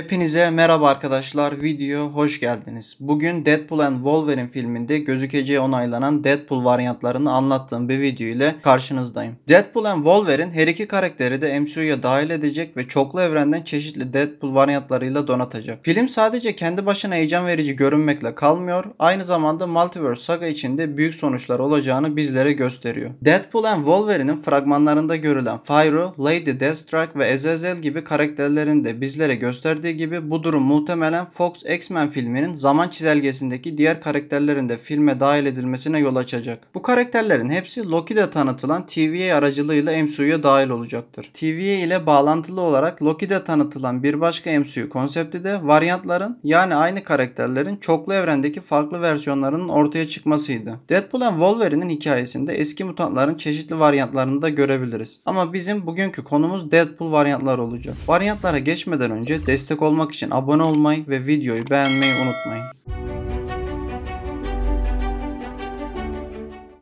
Hepinize merhaba arkadaşlar. Video hoş geldiniz. Bugün Deadpool and Wolverine filminde gözükeceği onaylanan Deadpool varyantlarını anlattığım bir video ile karşınızdayım. Deadpool and Wolverine her iki karakteri de MCU'ya dahil edecek ve çoklu evrenden çeşitli Deadpool varyantlarıyla donatacak. Film sadece kendi başına heyecan verici görünmekle kalmıyor. Aynı zamanda Multiverse saga içinde büyük sonuçlar olacağını bizlere gösteriyor. Deadpool and Wolverine'in fragmanlarında görülen Pyro, Lady Deathstrike ve Azazel gibi karakterlerin de bizlere gösterdiği gösterdiği gibi bu durum muhtemelen Fox X-Men filminin zaman çizelgesindeki diğer karakterlerin de filme dahil edilmesine yol açacak. Bu karakterlerin hepsi Loki'de tanıtılan TVA aracılığıyla MCU'ya dahil olacaktır. TVA ile bağlantılı olarak Loki'de tanıtılan bir başka MCU konsepti de varyantların yani aynı karakterlerin çoklu evrendeki farklı versiyonlarının ortaya çıkmasıydı. Deadpool and Wolverine'in hikayesinde eski mutantların çeşitli varyantlarını da görebiliriz. Ama bizim bugünkü konumuz Deadpool varyantlar olacak. Varyantlara geçmeden önce destek olmak için abone olmayı ve videoyu beğenmeyi unutmayın.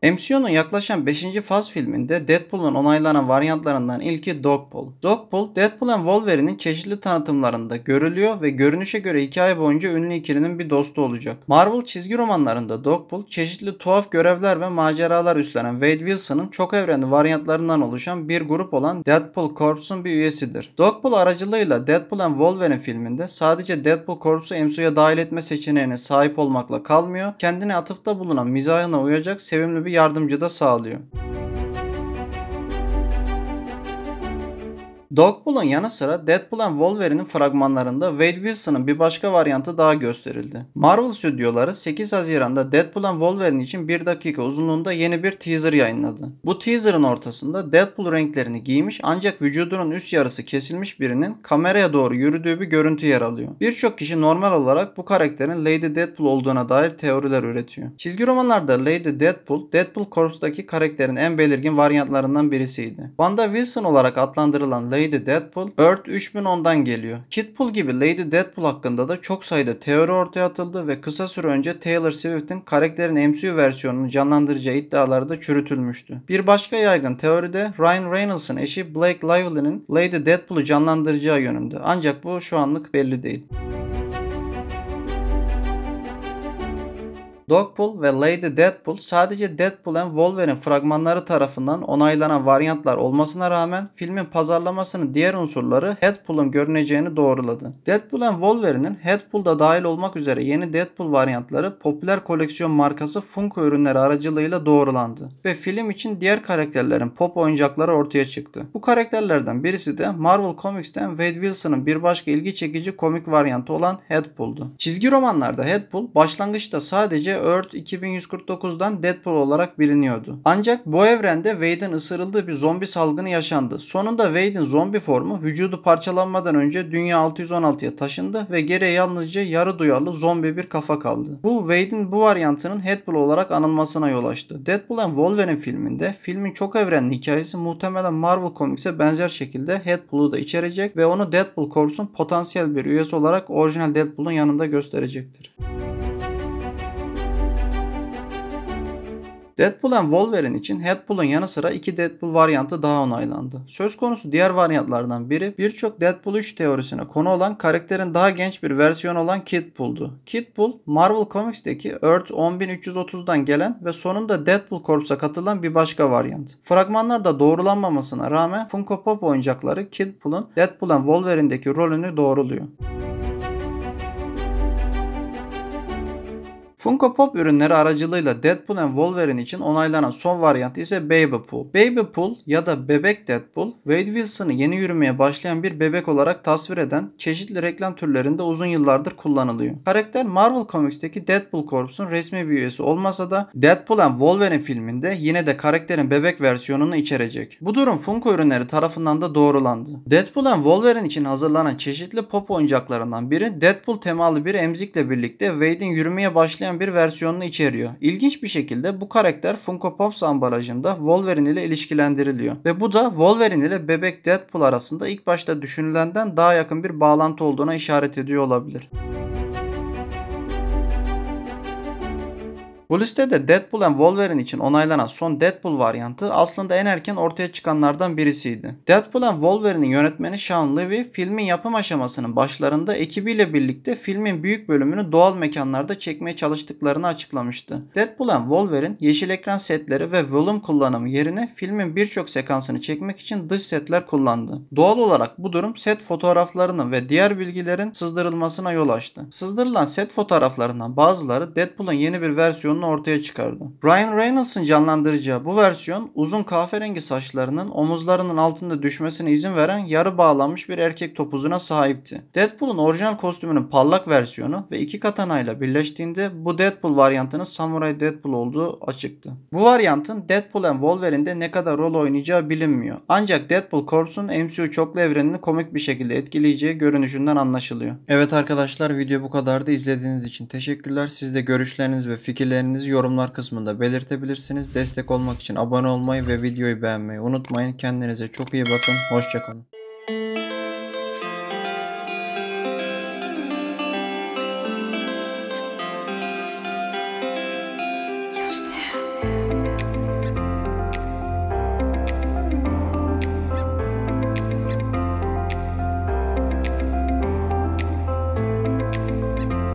MCU'nun yaklaşan 5. faz filminde Deadpool'un onaylanan varyantlarından ilki Dogpool. Dogpool, Deadpool ve Wolverine'in çeşitli tanıtımlarında görülüyor ve görünüşe göre hikaye boyunca ünlü ikilinin bir dostu olacak. Marvel çizgi romanlarında Dogpool, çeşitli tuhaf görevler ve maceralar üstlenen Wade Wilson'ın çok evrenli varyantlarından oluşan bir grup olan Deadpool Corps'un bir üyesidir. Dogpool aracılığıyla Deadpool ve Wolverine filminde sadece Deadpool Corps'u MCU'ya dahil etme seçeneğine sahip olmakla kalmıyor, kendine atıfta bulunan mizahına uyacak sevimli bir bir yardımcı da sağlıyor. Dogpool'un yanı sıra Deadpool and Wolverine'in fragmanlarında Wade Wilson'ın bir başka varyantı daha gösterildi. Marvel stüdyoları 8 Haziran'da Deadpool and Wolverine için 1 dakika uzunluğunda yeni bir teaser yayınladı. Bu teaser'ın ortasında Deadpool renklerini giymiş ancak vücudunun üst yarısı kesilmiş birinin kameraya doğru yürüdüğü bir görüntü yer alıyor. Birçok kişi normal olarak bu karakterin Lady Deadpool olduğuna dair teoriler üretiyor. Çizgi romanlarda Lady Deadpool, Deadpool Corps'taki karakterin en belirgin varyantlarından birisiydi. Wanda Wilson olarak adlandırılan Lady Lady Deadpool, Earth 3000 geliyor. Kidpool gibi Lady Deadpool hakkında da çok sayıda teori ortaya atıldı ve kısa süre önce Taylor Swift'in karakterin MCU versiyonunu canlandıracağı iddiaları da çürütülmüştü. Bir başka yaygın teoride Ryan Reynolds'ın eşi Blake Lively'nin Lady Deadpool'u canlandıracağı yönünde. Ancak bu şu anlık belli değil. Dogpool ve Lady Deadpool sadece Deadpool and Wolverine fragmanları tarafından onaylanan varyantlar olmasına rağmen filmin pazarlamasının diğer unsurları Headpool'un görüneceğini doğruladı. Deadpool and Wolverine'in Deadpool'da dahil olmak üzere yeni Deadpool varyantları popüler koleksiyon markası Funko ürünleri aracılığıyla doğrulandı ve film için diğer karakterlerin pop oyuncakları ortaya çıktı. Bu karakterlerden birisi de Marvel Comics'ten Wade Wilson'ın bir başka ilgi çekici komik varyantı olan Deadpool'du. Çizgi romanlarda Deadpool başlangıçta sadece Earth 2149'dan Deadpool olarak biliniyordu. Ancak bu evrende Wade'in ısırıldığı bir zombi salgını yaşandı. Sonunda Wade'in zombi formu vücudu parçalanmadan önce Dünya 616'ya taşındı ve geriye yalnızca yarı duyarlı zombi bir kafa kaldı. Bu Wade'in bu varyantının Deadpool olarak anılmasına yol açtı. Deadpool and Wolverine filminde filmin çok evrenli hikayesi muhtemelen Marvel Comics'e benzer şekilde Deadpool'u da içerecek ve onu Deadpool Corps'un potansiyel bir üyesi olarak orijinal Deadpool'un yanında gösterecektir. Deadpool and Wolverine için Headpool'un yanı sıra iki Deadpool varyantı daha onaylandı. Söz konusu diğer varyantlardan biri birçok Deadpool 3 teorisine konu olan karakterin daha genç bir versiyonu olan Kidpool'du. Kidpool, Marvel Comics'teki Earth 10130'dan gelen ve sonunda Deadpool Corps'a katılan bir başka varyant. da doğrulanmamasına rağmen Funko Pop oyuncakları Kidpool'un Deadpool and Wolverine'deki rolünü doğruluyor. Funko Pop ürünleri aracılığıyla Deadpool and Wolverine için onaylanan son varyant ise Baby Pool. Baby Pool ya da Bebek Deadpool, Wade Wilson'ı yeni yürümeye başlayan bir bebek olarak tasvir eden çeşitli reklam türlerinde uzun yıllardır kullanılıyor. Karakter Marvel Comics'teki Deadpool Corps'un resmi bir üyesi olmasa da Deadpool and Wolverine filminde yine de karakterin bebek versiyonunu içerecek. Bu durum Funko ürünleri tarafından da doğrulandı. Deadpool and Wolverine için hazırlanan çeşitli pop oyuncaklarından biri Deadpool temalı bir emzikle birlikte Wade'in yürümeye başlayan bir versiyonunu içeriyor. İlginç bir şekilde bu karakter Funko Pops ambalajında Wolverine ile ilişkilendiriliyor. Ve bu da Wolverine ile bebek Deadpool arasında ilk başta düşünülenden daha yakın bir bağlantı olduğuna işaret ediyor olabilir. Müzik Bu listede Deadpool and Wolverine için onaylanan son Deadpool varyantı aslında en erken ortaya çıkanlardan birisiydi. Deadpool and Wolverine'in yönetmeni Sean Levy filmin yapım aşamasının başlarında ekibiyle birlikte filmin büyük bölümünü doğal mekanlarda çekmeye çalıştıklarını açıklamıştı. Deadpool and Wolverine yeşil ekran setleri ve volüm kullanımı yerine filmin birçok sekansını çekmek için dış setler kullandı. Doğal olarak bu durum set fotoğraflarının ve diğer bilgilerin sızdırılmasına yol açtı. Sızdırılan set fotoğraflarından bazıları Deadpool'un yeni bir versiyonu versiyonunu ortaya çıkardı. Ryan Reynolds'ın canlandıracağı bu versiyon uzun kahverengi saçlarının omuzlarının altında düşmesine izin veren yarı bağlanmış bir erkek topuzuna sahipti. Deadpool'un orijinal kostümünün parlak versiyonu ve iki katana ile birleştiğinde bu Deadpool varyantının Samurai Deadpool olduğu açıktı. Bu varyantın Deadpool and Wolverine'de ne kadar rol oynayacağı bilinmiyor. Ancak Deadpool Corps'un MCU çoklu evrenini komik bir şekilde etkileyeceği görünüşünden anlaşılıyor. Evet arkadaşlar video bu kadardı. İzlediğiniz için teşekkürler. Siz de görüşleriniz ve fikirleriniz görüşlerinizi yorumlar kısmında belirtebilirsiniz. Destek olmak için abone olmayı ve videoyu beğenmeyi unutmayın. Kendinize çok iyi bakın. Hoşçakalın.